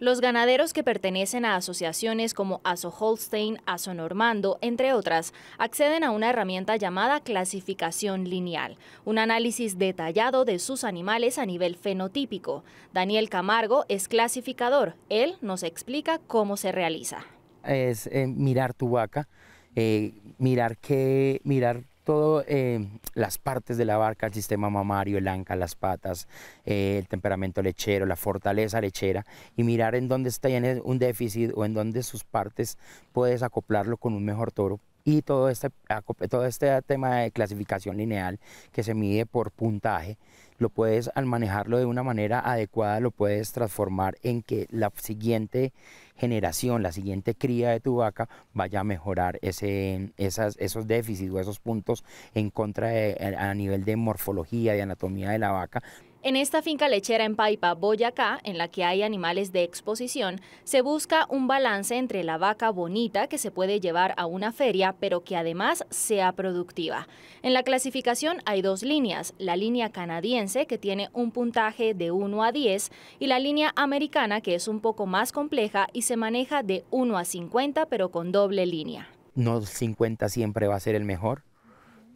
Los ganaderos que pertenecen a asociaciones como ASO Holstein, ASO Normando, entre otras, acceden a una herramienta llamada clasificación lineal, un análisis detallado de sus animales a nivel fenotípico. Daniel Camargo es clasificador, él nos explica cómo se realiza. Es eh, mirar tu vaca, eh, mirar qué, mirar todas em, las partes de la barca, el sistema mamario, el anca, las patas, eh, el temperamento lechero, la fortaleza lechera, y mirar en dónde está e, un déficit o en dónde sus partes puedes acoplarlo con un mejor toro y todo este, todo este tema de clasificación lineal que se mide por puntaje, lo puedes al manejarlo de una manera adecuada, lo puedes transformar en que la siguiente generación, la siguiente cría de tu vaca vaya a mejorar ese, esos déficits o esos puntos en contra a nivel de morfología, de anatomía de la vaca en esta finca lechera en Paipa, Boyacá, en la que hay animales de exposición, se busca un balance entre la vaca bonita que se puede llevar a una feria, pero que además sea productiva. En la clasificación hay dos líneas, la línea canadiense que tiene un puntaje de 1 a 10 y la línea americana que es un poco más compleja y se maneja de 1 a 50 pero con doble línea. No 50 siempre va a ser el mejor,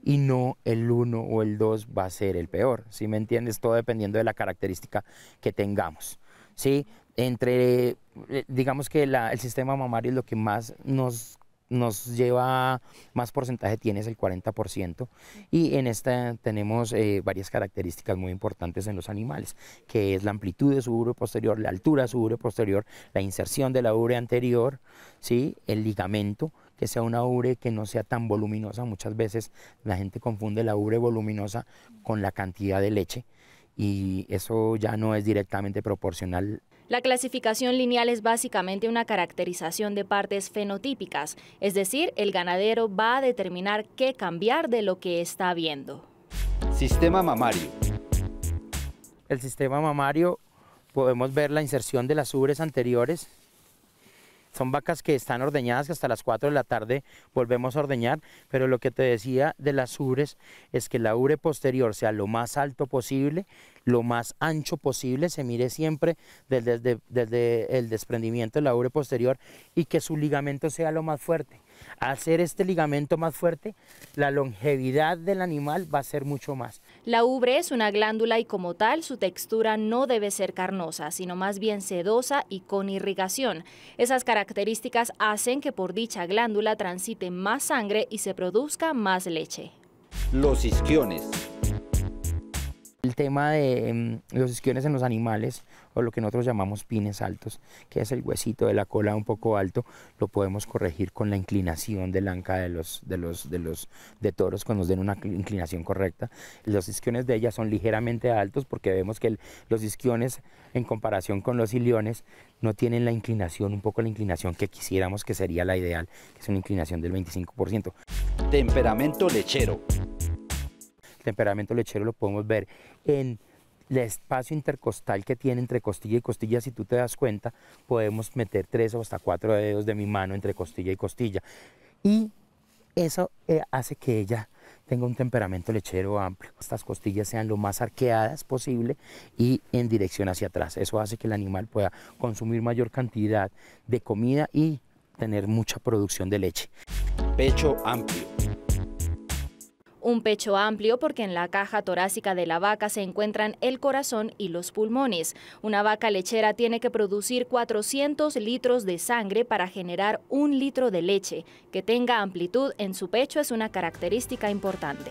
y no el 1 o el 2 va a ser el peor. ¿Sí me entiendes? Todo dependiendo de la característica que tengamos. ¿Sí? Entre, eh, digamos que el sistema mamario es lo que más nos nos lleva más porcentaje, tiene es el 40%. Y en esta tenemos eh, varias características muy importantes en los animales, que es la amplitud de su ure posterior, la altura de su ubre posterior, la inserción de la ubre anterior, ¿sí? el ligamento, que sea una ubre que no sea tan voluminosa. Muchas veces la gente confunde la ubre voluminosa con la cantidad de leche y eso ya no es directamente proporcional la clasificación lineal es básicamente una caracterización de partes fenotípicas, es decir, el ganadero va a determinar qué cambiar de lo que está viendo. Sistema mamario. El sistema mamario podemos ver la inserción de las ubres anteriores son vacas que están ordeñadas, que hasta las 4 de la tarde volvemos a ordeñar, pero lo que te decía de las ubres es que la ure posterior sea lo más alto posible, lo más ancho posible, se mire siempre desde, desde, el desprendimiento de la ure posterior y que su ligamento sea lo más fuerte hacer este ligamento más fuerte, la longevidad del animal va a ser mucho más. La ubre es una glándula y como tal su textura no debe ser carnosa, sino más bien sedosa y con irrigación. Esas características hacen que por dicha glándula transite más sangre y se produzca más leche. Los isquiones. El tema de em, los isquiones en los animales o lo que nosotros llamamos pines altos, que es el huesito de la cola un poco alto, lo podemos corregir con la inclinación del anca de los, de los, de los de toros cuando nos den una inclinación correcta. Los isquiones de ellas son ligeramente altos porque vemos que los isquiones en comparación con los iliones no tienen la inclinación, un poco la inclinación que quisiéramos que sería la ideal, que es una inclinación del 25%. Temperamento lechero. temperamento lechero lo podemos ver en el espacio intercostal que tiene entre costilla y costilla, si tú te das cuenta, podemos meter tres o hasta cuatro dedos de mi mano entre costilla y costilla. Y eso eh, hace que ella tenga un temperamento lechero amplio. Estas costillas sean lo más arqueadas posible y en dirección hacia atrás. Eso hace que el animal pueda consumir mayor cantidad de comida y tener mucha producción de leche. Pecho amplio. Un pecho amplio porque en la caja torácica de la vaca se encuentran el corazón y los pulmones. Una vaca lechera tiene que producir 400 litros de sangre para generar un litro de leche. Que tenga amplitud en su pecho es una característica importante.